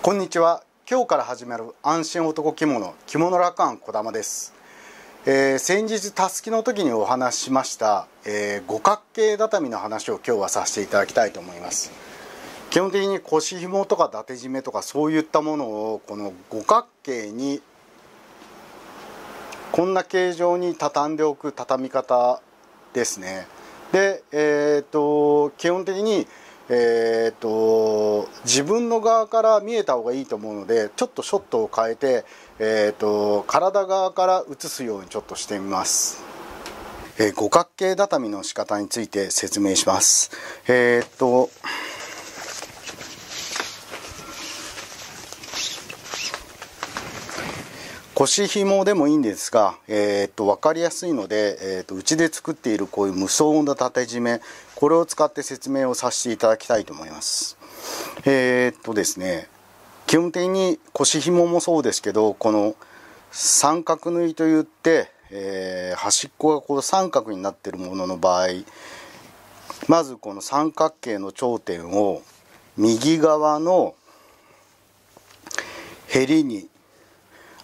こんにちは今日から始める安心男着物着物楽観小玉です、えー、先日たすきの時にお話ししました、えー、五角形畳の話を今日はさせていただきたいと思います基本的に腰紐とか伊達締めとかそういったものをこの五角形にこんな形状に畳んでおく畳み方ですねでえーと、と基本的にえーと自分の側から見えた方がいいと思うのでちょっとショットを変えて、えーと、体側から映すようにちょっとしてみます。えー、五角形畳の仕方について説明します。えー、っと腰紐でもいいんですが、えー、っと分かりやすいので、えー、っとうちで作っているこういう無双の縦締めこれを使って説明をさせていただきたいと思います。えー、っとですね基本的に腰紐もそうですけどこの三角縫いといって、えー、端っこがこの三角になってるものの場合まずこの三角形の頂点を右側のへりに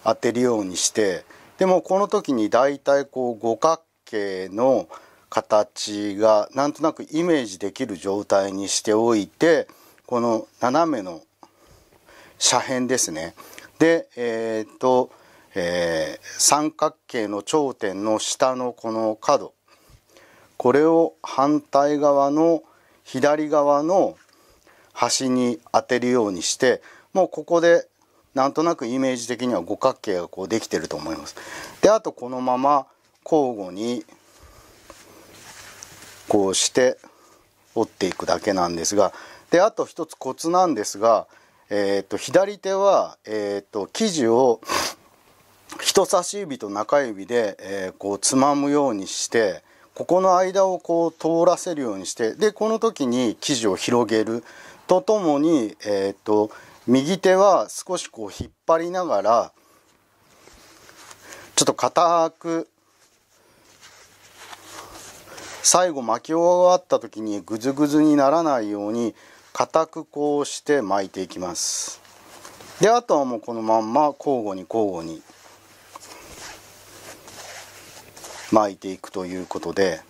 当てるようにしてでもこの時に大体こう五角形の形がなんとなくイメージできる状態にしておいてこの斜めの斜辺ですねでえっ、と、えー、三角形の頂点の下のこの角これを反対側の左側の端に当てるようにしてもうここでなんとなくイメージ的には五角形がこうできてると思います。であとこのまま交互にこうして折っていくだけなんですがであと一つコツなんですが、えー、と左手は、えー、と生地を 人差し指と中指で、えー、こうつまむようにしてここの間をこう通らせるようにしてでこの時に生地を広げるとともに、えーと、右手は少しこう引っ張りながらちょっと硬く最後巻き終わった時にグズグズにならないように固くこうして巻いていきますであとはもうこのまんま交互に交互に巻いていくということで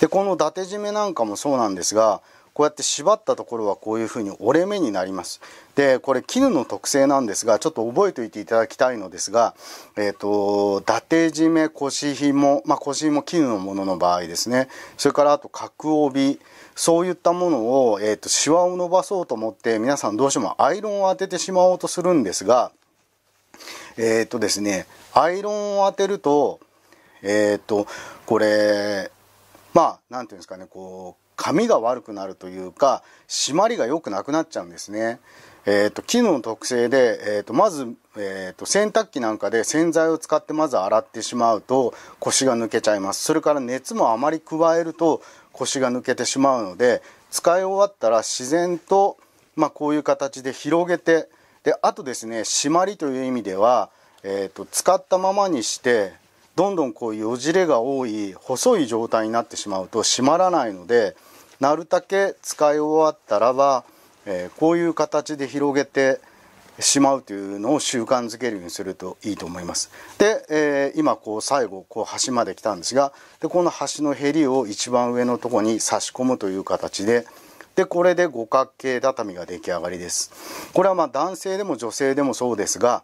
でこの伊達締めなんかもそうなんですがこうやって縛ったところはこういうふうに折れ目になりますでこれ絹の特性なんですがちょっと覚えておいていただきたいのですが、えーと、伊達締め腰紐、まあ、腰も絹のものの場合ですねそれからあと角帯そういったものを、えーと、とシワを伸ばそうと思って皆さんどうしてもアイロンを当ててしまおうとするんですがえっ、ー、とですねアイロンを当てるとえっ、ー、とこれまあ何ていうんですかねこう髪が悪くなるというか締まりが良くなくなっちゃうんですね。えーと、機能の特性で、えーと、まず、えーと、と洗濯機なんかで洗剤を使ってまず洗ってしまうと腰が抜けちゃいますそれから熱もあまり加えると腰が抜けてしまうので使い終わったら自然と、まあ、こういう形で広げてであとですね締まりという意味では、えー、と使ったままにしてどんどんこうよじれが多い細い状態になってしまうと締まらないので。なるだけ使い終わったらば、えー、こういう形で広げてしまうというのを習慣づけるようにするといいと思います。で、えー、今こう最後こう端まで来たんですがでこの端のへりを一番上のとこに差し込むという形で。でこれで五角形畳が出来上がりですこれはま男性でも女性でもそうですが、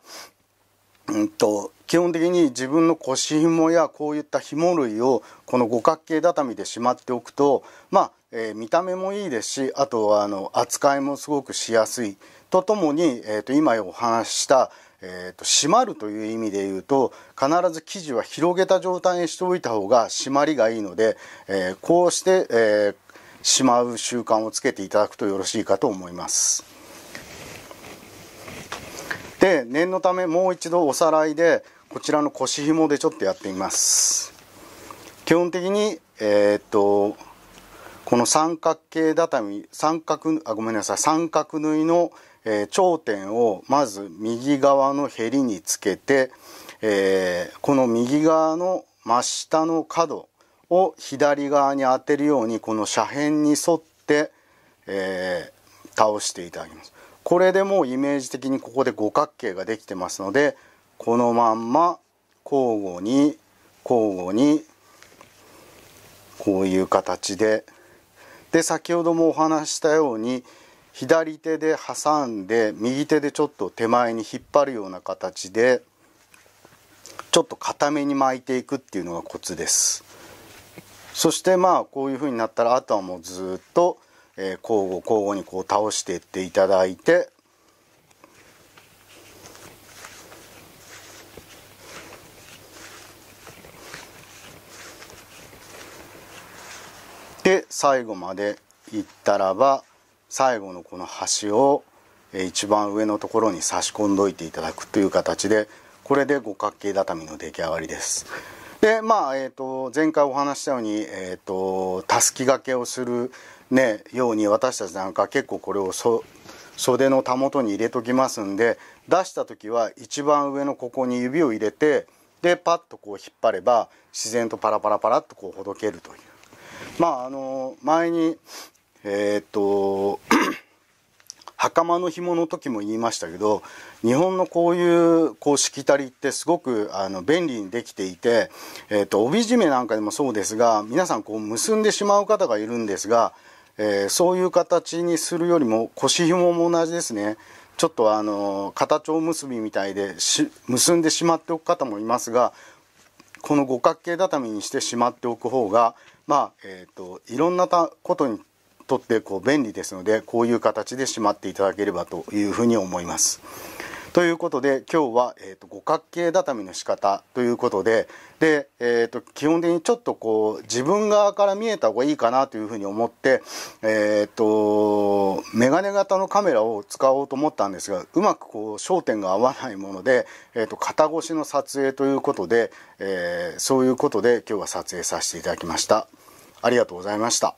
うんと、と基本的に自分の腰紐やこういった紐類をこの五角形畳でしまっておくとまあえー、見た目もいいですしあとはあの扱いもすごくしやすいとともに、えー、と今お話しした、えー、と締まるという意味で言うと必ず生地は広げた状態にしておいた方が締まりがいいので、えー、こうして、えー、しまう習慣をつけていただくとよろしいかと思います。で念のためもう一度おさらいでこちらの腰紐でちょっとやってみます。基本的に、えー、っとこの三角形畳三角あごめんなさい三角縫いの、えー、頂点をまず右側のへりにつけて、えー、この右側の真下の角を左側に当てるようにこの斜辺に沿って、えー、倒していただきます。これでもうイメージ的にここで五角形ができてますのでこのまんま交互に交互にこういう形で。で先ほどもお話したように左手で挟んで右手でちょっと手前に引っ張るような形でちょっと固めに巻いていくっていうのがコツですそしてまあこういう風になったらあとはもうずっと、え交互交互にこう倒していっていただいてで最後まで行ったらば最後のこの端を一番上のところに差し込んどいていただくという形でこれで五角形畳の出来上がりです。でまあえーと、前回お話したように、えーと、とたすき掛けをする、ね、ように私たちなんか結構これをそ袖のたもとに入れときますんで出した時は一番上のここに指を入れてでパッとこう引っ張れば自然とパラパラパラっとこうほどけるという。まああの前にえー、っと袴の紐の時も言いましたけど日本のこういうこうしきたりってすごくあの便利にできていて、えーと、と帯締めなんかでもそうですが皆さんこう結んでしまう方がいるんですが、えー、そういう形にするよりも腰紐も同じですねちょっとあの片蝶結びみたいで結んでしまっておく方もいますがこの五角形畳にしてしまっておく方がまあえーと、いろんなことにとってこう便利ですのでこういう形でしまっていただければというふうに思います。ということで今日は、えーと、五角形畳の仕方ということでで、えーと、基本的にちょっとこう自分側から見えた方がいいかなというふうに思って、えーと、とメガネ型のカメラを使おうと思ったんですがうまくこう焦点が合わないもので、えー、と肩越しの撮影ということで、えー、そういうことで今日は撮影させていただきました。ありがとうございました。